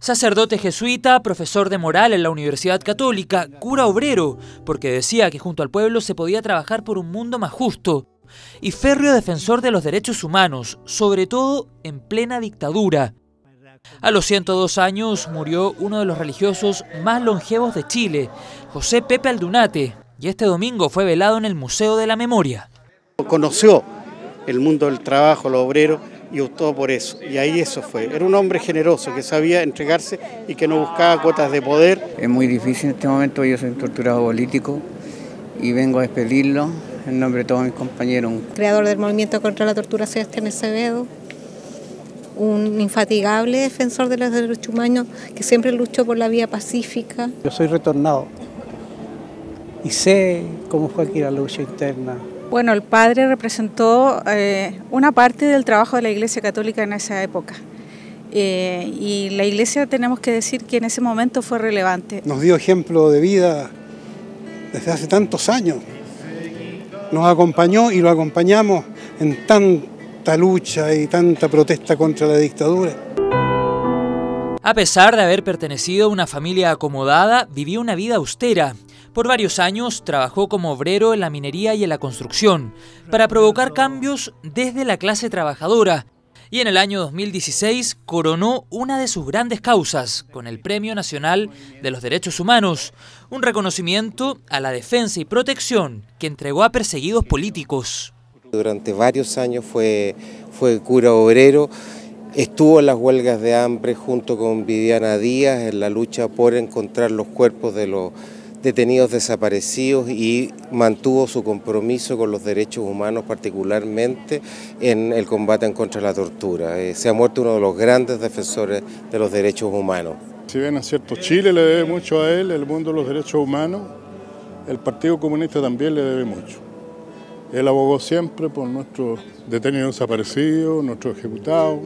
Sacerdote jesuita, profesor de moral en la Universidad Católica, cura obrero, porque decía que junto al pueblo se podía trabajar por un mundo más justo, y férreo defensor de los derechos humanos, sobre todo en plena dictadura. A los 102 años murió uno de los religiosos más longevos de Chile, José Pepe Aldunate, y este domingo fue velado en el Museo de la Memoria. Conoció el mundo del trabajo, los obreros, y optó por eso. Y ahí eso fue. Era un hombre generoso que sabía entregarse y que no buscaba cuotas de poder. Es muy difícil en este momento, yo soy un torturado político y vengo a despedirlo en nombre de todos mis compañeros. Creador del movimiento contra la tortura, Sebastián Acevedo, un infatigable defensor de los derechos humanos que siempre luchó por la vía pacífica. Yo soy retornado y sé cómo fue aquí la lucha interna bueno, el padre representó eh, una parte del trabajo de la Iglesia Católica en esa época. Eh, y la Iglesia tenemos que decir que en ese momento fue relevante. Nos dio ejemplo de vida desde hace tantos años. Nos acompañó y lo acompañamos en tanta lucha y tanta protesta contra la dictadura. A pesar de haber pertenecido a una familia acomodada, vivió una vida austera. Por varios años trabajó como obrero en la minería y en la construcción, para provocar cambios desde la clase trabajadora. Y en el año 2016 coronó una de sus grandes causas con el Premio Nacional de los Derechos Humanos, un reconocimiento a la defensa y protección que entregó a perseguidos políticos. Durante varios años fue, fue cura obrero, Estuvo en las huelgas de hambre junto con Viviana Díaz en la lucha por encontrar los cuerpos de los detenidos desaparecidos y mantuvo su compromiso con los derechos humanos, particularmente en el combate en contra la tortura. Eh, se ha muerto uno de los grandes defensores de los derechos humanos. Si bien es cierto, Chile le debe mucho a él, el mundo de los derechos humanos, el Partido Comunista también le debe mucho. Él abogó siempre por nuestros detenidos desaparecidos, nuestros ejecutados,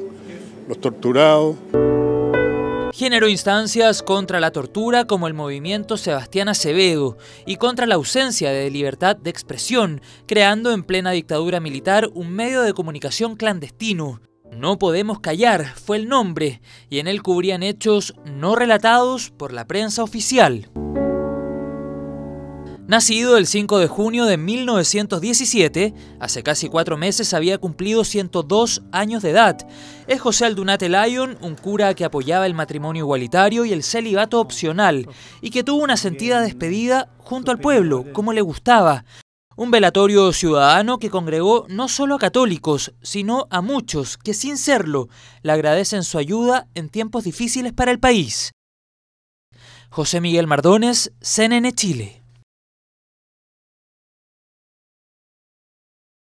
los torturados. Generó instancias contra la tortura como el movimiento Sebastián Acevedo y contra la ausencia de libertad de expresión, creando en plena dictadura militar un medio de comunicación clandestino. No podemos callar fue el nombre y en él cubrían hechos no relatados por la prensa oficial. Nacido el 5 de junio de 1917, hace casi cuatro meses había cumplido 102 años de edad. Es José Aldunate Lyon, un cura que apoyaba el matrimonio igualitario y el celibato opcional, y que tuvo una sentida despedida junto al pueblo, como eh. le gustaba. Un velatorio ciudadano que congregó no solo a católicos, sino a muchos que sin serlo le agradecen su ayuda en tiempos difíciles para el país. José Miguel Mardones, CNN Chile.